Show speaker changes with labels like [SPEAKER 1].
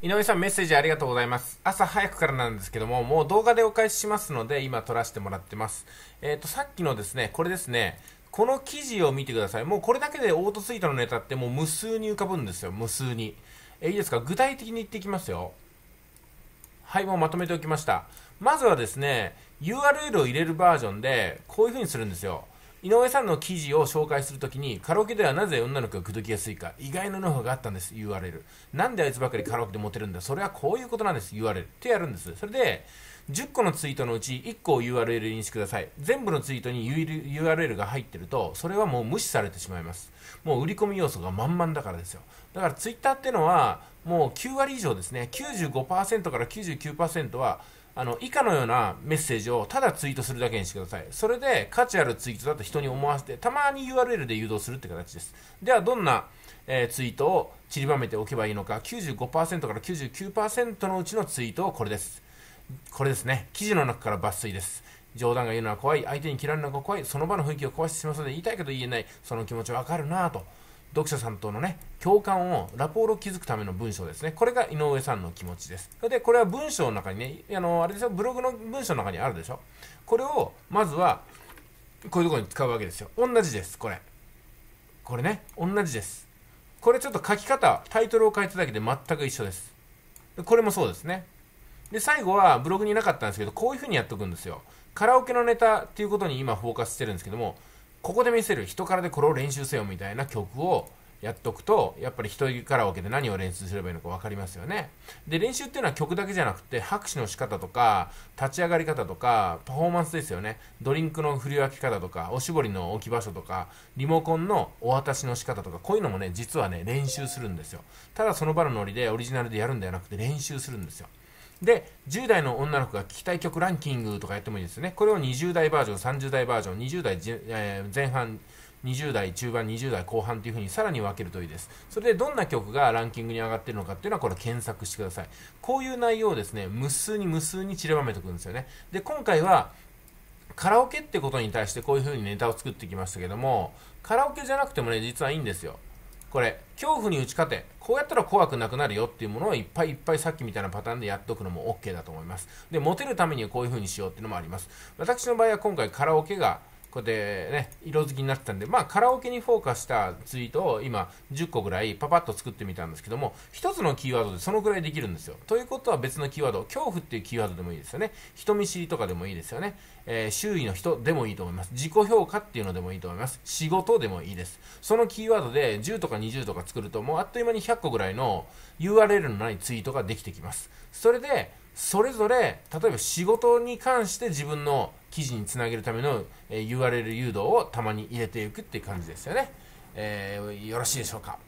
[SPEAKER 1] 井上さんメッセージありがとうございます朝早くからなんですけどももう動画でお返ししますので今撮らせてもらってますえっ、ー、とさっきのですねこれですねこの記事を見てくださいもうこれだけでオートツイートのネタってもう無数に浮かぶんですよ無数にえいいですか具体的に言っていきますよはいもうまとめておきましたまずはですね URL を入れるバージョンでこういう風にするんですよ井上さんの記事を紹介するときにカラオケではなぜ女の子が口説きやすいか意外なノウハウがあったんです URL なんであいつばかりカラオケでモテるんだそれはこういうことなんです URL ってやるんですそれで10個のツイートのうち1個を URL にしてください全部のツイートに URL が入ってるとそれはもう無視されてしまいますもう売り込み要素が満々だからですよだからツイッターってのはもう9割以上ですね95%から99%はあの、以下のようなメッセージをただツイートするだけにしてください。それで価値あるツイートだと人に思わせて、たまに URL で誘導するって形です。では、どんな、えー、ツイートを散りばめておけばいいのか、95%から99%のうちのツイートをこれです。これですね。記事の中から抜粋です。冗談が言うのは怖い、相手に嫌われるのが怖い、その場の雰囲気を壊してしまうので言いたいけど言えない、その気持ちわかるなぁと。読者さんとのね共感をラポールを築くための文章ですねこれが井上さんの気持ちですでこれは文章の中にねあのあれでしょブログの文章の中にあるでしょこれをまずはこういうところに使うわけですよ同じですこれこれね同じですこれちょっと書き方タイトルを変えただけで全く一緒ですこれもそうですねで最後はブログになかったんですけどこういうふうにやっておくんですよカラオケのネタっていうことに今フォーカスしてるんですけどもここで見せる人からでこれを練習せよみたいな曲をやっとくとやっぱり人から分けて何を練習すればいいのか分かりますよねで練習っていうのは曲だけじゃなくて拍手の仕方とか立ち上がり方とかパフォーマンスですよねドリンクの振り分け方とかおしぼりの置き場所とかリモコンのお渡しの仕方とかこういうのもね実はね練習するんですよただその場のノリでオリジナルでやるんではなくて練習するんですよで、10代の女の子が聴きたい曲ランキングとかやってもいいですね。これを20代バージョン、30代バージョン、20代、えー、前半、20代中盤、20代後半というふうにさらに分けるといいです。それでどんな曲がランキングに上がっているのかっていうのはこれ検索してください。こういう内容をですね、無数に無数に散りばめていくんですよね。で、今回はカラオケってことに対してこういうふうにネタを作ってきましたけども、カラオケじゃなくてもね、実はいいんですよ。これ恐怖に打ち勝てこうやったら怖くなくなるよっていうものをいっぱいいっぱいさっきみたいなパターンでやっておくのも OK だと思いますでモテるためにはこういう風にしようっていうのもあります私の場合は今回カラオケがこでね、色づきになってたんで、まあ、カラオケにフォーカスしたツイートを今、10個ぐらいパパッと作ってみたんですけども、1つのキーワードでそのぐらいできるんですよ。ということは別のキーワード、恐怖っていうキーワードでもいいですよね。人見知りとかでもいいですよね。えー、周囲の人でもいいと思います。自己評価っていうのでもいいと思います。仕事でもいいです。そのキーワードで10とか20とか作ると、もうあっという間に100個ぐらいの URL のないツイートができてきます。それで、それぞれ例えば仕事に関して自分の記事につなげるための、え URL 誘導をたまに入れていくっていう感じですよね、えー、よろしいでしょうか